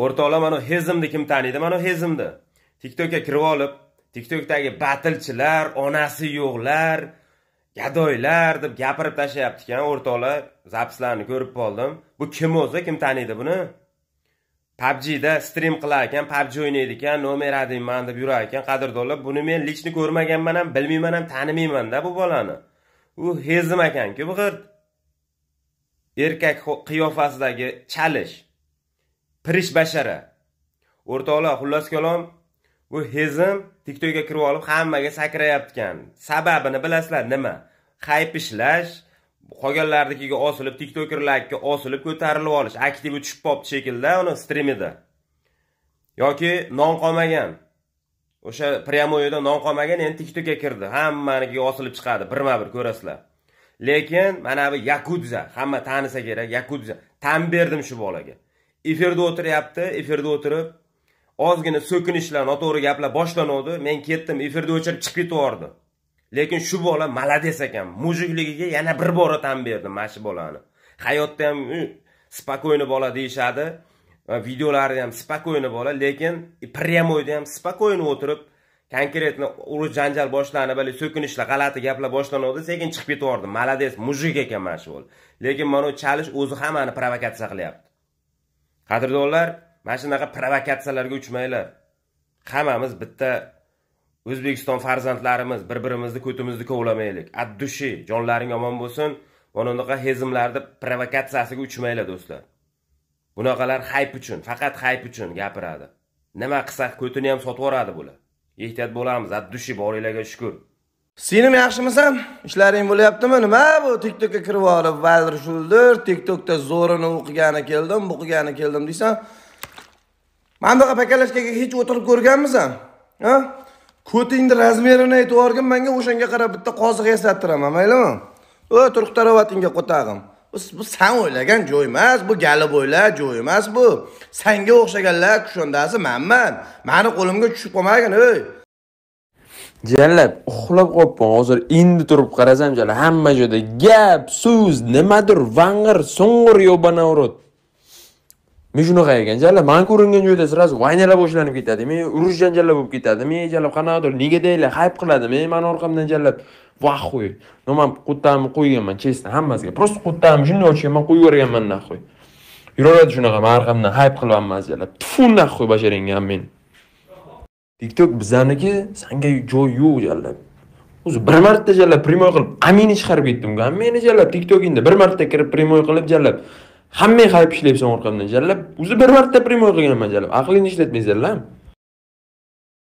o'rtoqlar mana hezimni kim taniydi mana hezimni tiktokka kirib olib tiktokdagi batilchilar onasi yo'qlar gadoylar deb gapirib tashlayapti ekan o'rtoqlar zapislarni ko'rib qoldim bu kim o'zi kim taniydi buni pabjida strim qilar ekan pabji o'ynaydi ekan nomer man deb yurar ekan qadrdonlar buni men lichni ko'rmaganman ham bilmayman ham tanimaymanda bu bolani u hezim ekanku bu g'irt erkak qiyofasidagi chalish pirish bashara o'rtoqlar xullas kalom bu hezim tiktokga kirib olib hammaga sakrayotgan sababini bilasizlar nima hayp ishlash qolganlarnikiga osilib tiktokerlarga osilib ko'tarilib olish aktivi tushib qolibdi shekilli uni strimida yoki non qolmagan o'sha прямойda non qolmagan endi tiktokka kirdi hammanikiga osilib chiqadi birma bir ko'rasizlar lekin mana bu yakudza hamma tanisa kerak yakudza tan berdim shu bolaga efirda o'tiryapti efirda o'tirib ozgina so'kinishlar noto'g'ri gaplar boshlanuvdi men ketdim efirda o'chirib chiqib yubordi lekin shu bola молодец ekan mujikligiga yana bir bora tan berdim mana shu bolani hayotda ham спокойный bola deyishadi videolarda ham спокойный bola lekin прямойda ham спокойно o'tirib конкретно urush janjal boshlanib haligi so'kinishlar g'alati gaplar boshlanuvdi sekin chiqib ketaverdim молодец mujik ekan mana shu bola lekin mana u chalish o'zi hammani provokatsiya qilyapti qadrdonlar mana shunaqa provokatsiyalarga uchmanglar hammamiz bitta o'zbekiston farzandlarimiz bir birimizni ko'timizni kovlamaylik от души jonlaring omon bo'lsin mana unaqa hezimlarni provokatsiyasiga uchmanglar do'stlar bunaqalar hayp uchun faqat hayp uchun gapiradi nima qilsak ko'tini ham sotib yuboradi bular ehtiyot bo'lamiz от души boringlarga shukur Senim yaxshimisan? Ishlaring bo'lyaptimi? Nima bu TikTokka kirib olib, valdir shuldir, TikTokda zo'rini o'qigani keldim, buqigani keldim deysan. Mana bunaqa pakalashkaga hech o'tirib ko'rganmisan? Ha? Ko'tingni razmerini aytib o'rgin, menga o'shanga qarab bitta qoziq eslattiraman, maylimi? O, turq tarovatingga qo'tag'im. Bu sen o'ylagan joy emas, bu gali bo'ylar joy emas bu. sanga o'xshaganlar kushondasi menman. Mani qo'limga tushib qolmagin, ey. jallab uxlab qolibman hozir endi turib qarasam jala hamma joyda gap so'z nimadir vang'ir so'ng'ir ёбанаурод men shunaqa ekan jala man ko'ringan joyda сразу vaynalar boshlanib ketadi men urush janjallar bo'lib ketadi men jallab qanaqadir nega deylar hayp qiladi men mani orqamdan jallab vahuy ну man quttamni qo'yganman честно hammasiga просто quttamni shunday ochganman qo'yib yuborganman нахуй yuraveradi shunaqa man orqamdan hayp hammasi jallab tfu нахуй bajaringan meni tiktok bizaniki sanga joy yo'q jallab o'zi bir marta jallab прямой qilib amini chiqarib ketdim unga jallab tiktokingda bir marta kirib прямой qilib jallab hammang hayib ishlayapsan orqamdan jallab o'zi bir marta прямой qilganman jallab aqlingni ishlatmaysan